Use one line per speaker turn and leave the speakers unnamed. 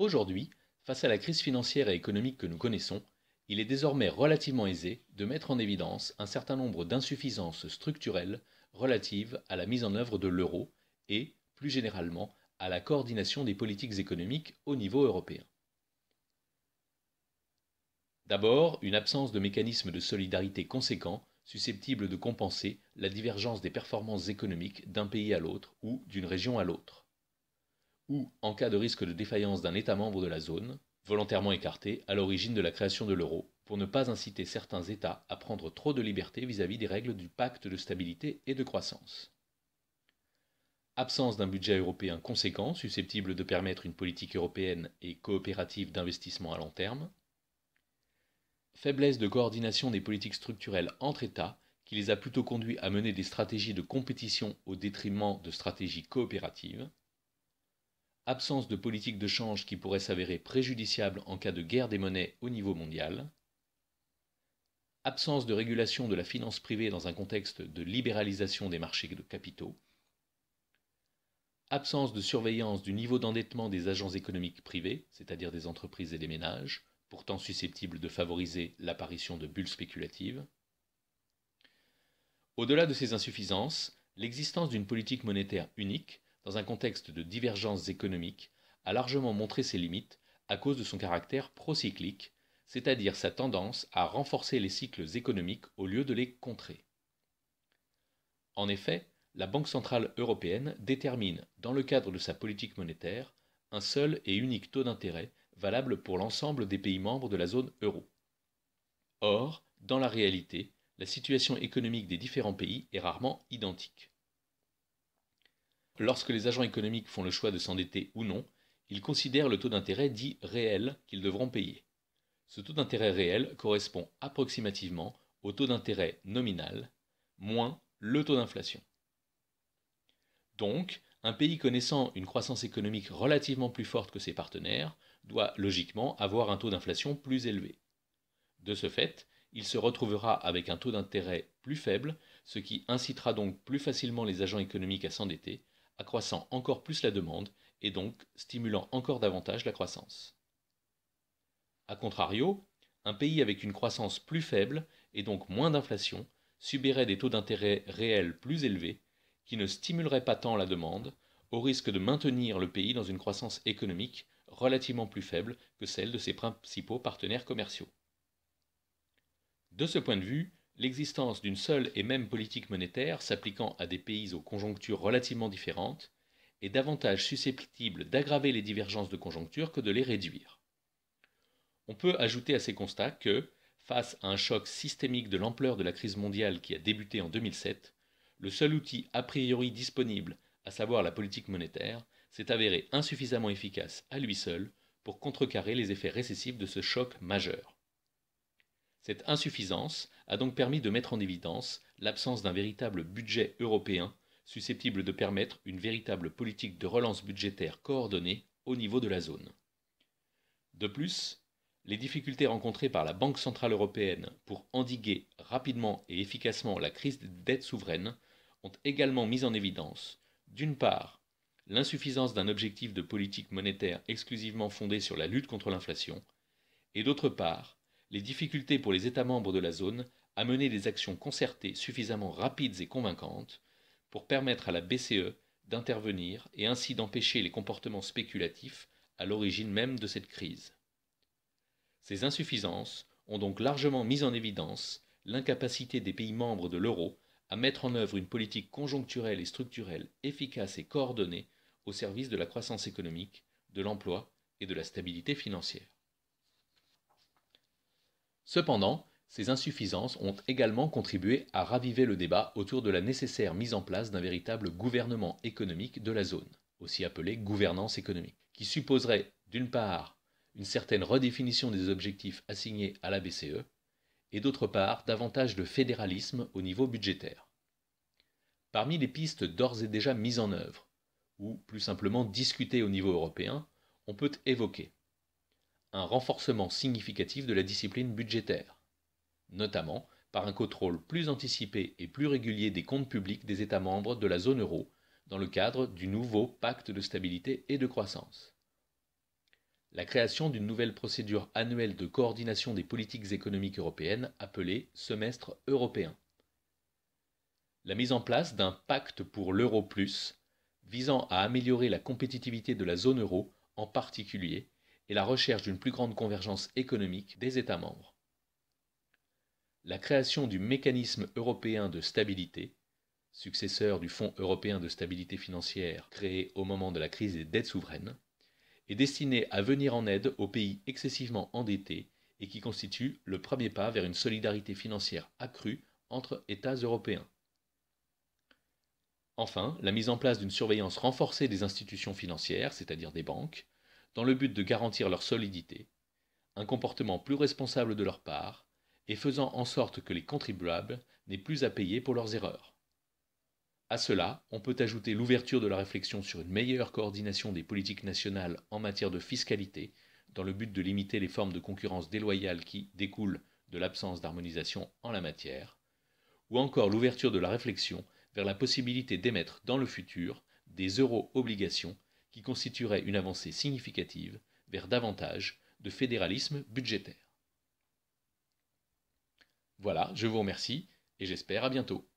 Aujourd'hui, face à la crise financière et économique que nous connaissons, il est désormais relativement aisé de mettre en évidence un certain nombre d'insuffisances structurelles relatives à la mise en œuvre de l'euro et, plus généralement, à la coordination des politiques économiques au niveau européen. D'abord, une absence de mécanismes de solidarité conséquents susceptibles de compenser la divergence des performances économiques d'un pays à l'autre ou d'une région à l'autre ou en cas de risque de défaillance d'un État membre de la zone, volontairement écarté à l'origine de la création de l'euro, pour ne pas inciter certains États à prendre trop de liberté vis-à-vis des règles du pacte de stabilité et de croissance. Absence d'un budget européen conséquent susceptible de permettre une politique européenne et coopérative d'investissement à long terme. Faiblesse de coordination des politiques structurelles entre États qui les a plutôt conduits à mener des stratégies de compétition au détriment de stratégies coopératives absence de politique de change qui pourrait s'avérer préjudiciable en cas de guerre des monnaies au niveau mondial, absence de régulation de la finance privée dans un contexte de libéralisation des marchés de capitaux, absence de surveillance du niveau d'endettement des agents économiques privés, c'est-à-dire des entreprises et des ménages, pourtant susceptibles de favoriser l'apparition de bulles spéculatives. Au-delà de ces insuffisances, l'existence d'une politique monétaire unique dans un contexte de divergences économiques, a largement montré ses limites à cause de son caractère procyclique, c'est-à-dire sa tendance à renforcer les cycles économiques au lieu de les contrer. En effet, la Banque centrale européenne détermine, dans le cadre de sa politique monétaire, un seul et unique taux d'intérêt valable pour l'ensemble des pays membres de la zone euro. Or, dans la réalité, la situation économique des différents pays est rarement identique. Lorsque les agents économiques font le choix de s'endetter ou non, ils considèrent le taux d'intérêt dit réel qu'ils devront payer. Ce taux d'intérêt réel correspond approximativement au taux d'intérêt nominal moins le taux d'inflation. Donc, un pays connaissant une croissance économique relativement plus forte que ses partenaires doit logiquement avoir un taux d'inflation plus élevé. De ce fait, il se retrouvera avec un taux d'intérêt plus faible, ce qui incitera donc plus facilement les agents économiques à s'endetter, accroissant encore plus la demande et donc stimulant encore davantage la croissance. A contrario, un pays avec une croissance plus faible et donc moins d'inflation subirait des taux d'intérêt réels plus élevés qui ne stimuleraient pas tant la demande au risque de maintenir le pays dans une croissance économique relativement plus faible que celle de ses principaux partenaires commerciaux. De ce point de vue, l'existence d'une seule et même politique monétaire s'appliquant à des pays aux conjonctures relativement différentes est davantage susceptible d'aggraver les divergences de conjoncture que de les réduire. On peut ajouter à ces constats que, face à un choc systémique de l'ampleur de la crise mondiale qui a débuté en 2007, le seul outil a priori disponible, à savoir la politique monétaire, s'est avéré insuffisamment efficace à lui seul pour contrecarrer les effets récessifs de ce choc majeur. Cette insuffisance a donc permis de mettre en évidence l'absence d'un véritable budget européen susceptible de permettre une véritable politique de relance budgétaire coordonnée au niveau de la zone. De plus, les difficultés rencontrées par la Banque centrale européenne pour endiguer rapidement et efficacement la crise des dettes souveraines ont également mis en évidence, d'une part, l'insuffisance d'un objectif de politique monétaire exclusivement fondé sur la lutte contre l'inflation, et d'autre part, les difficultés pour les États membres de la zone à mener des actions concertées suffisamment rapides et convaincantes pour permettre à la BCE d'intervenir et ainsi d'empêcher les comportements spéculatifs à l'origine même de cette crise. Ces insuffisances ont donc largement mis en évidence l'incapacité des pays membres de l'euro à mettre en œuvre une politique conjoncturelle et structurelle efficace et coordonnée au service de la croissance économique, de l'emploi et de la stabilité financière. Cependant, ces insuffisances ont également contribué à raviver le débat autour de la nécessaire mise en place d'un véritable gouvernement économique de la zone, aussi appelé gouvernance économique, qui supposerait, d'une part, une certaine redéfinition des objectifs assignés à la BCE, et d'autre part, davantage de fédéralisme au niveau budgétaire. Parmi les pistes d'ores et déjà mises en œuvre, ou plus simplement discutées au niveau européen, on peut évoquer un renforcement significatif de la discipline budgétaire, notamment par un contrôle plus anticipé et plus régulier des comptes publics des États membres de la zone euro dans le cadre du nouveau pacte de stabilité et de croissance. La création d'une nouvelle procédure annuelle de coordination des politiques économiques européennes appelée semestre européen. La mise en place d'un pacte pour l'euro plus visant à améliorer la compétitivité de la zone euro en particulier et la recherche d'une plus grande convergence économique des États membres. La création du mécanisme européen de stabilité, successeur du Fonds européen de stabilité financière créé au moment de la crise des dettes souveraines, est destinée à venir en aide aux pays excessivement endettés et qui constitue le premier pas vers une solidarité financière accrue entre États européens. Enfin, la mise en place d'une surveillance renforcée des institutions financières, c'est-à-dire des banques, dans le but de garantir leur solidité, un comportement plus responsable de leur part et faisant en sorte que les contribuables n'aient plus à payer pour leurs erreurs. À cela, on peut ajouter l'ouverture de la réflexion sur une meilleure coordination des politiques nationales en matière de fiscalité, dans le but de limiter les formes de concurrence déloyale qui découlent de l'absence d'harmonisation en la matière, ou encore l'ouverture de la réflexion vers la possibilité d'émettre dans le futur des euro-obligations qui constituerait une avancée significative vers davantage de fédéralisme budgétaire. Voilà, je vous remercie et j'espère à bientôt.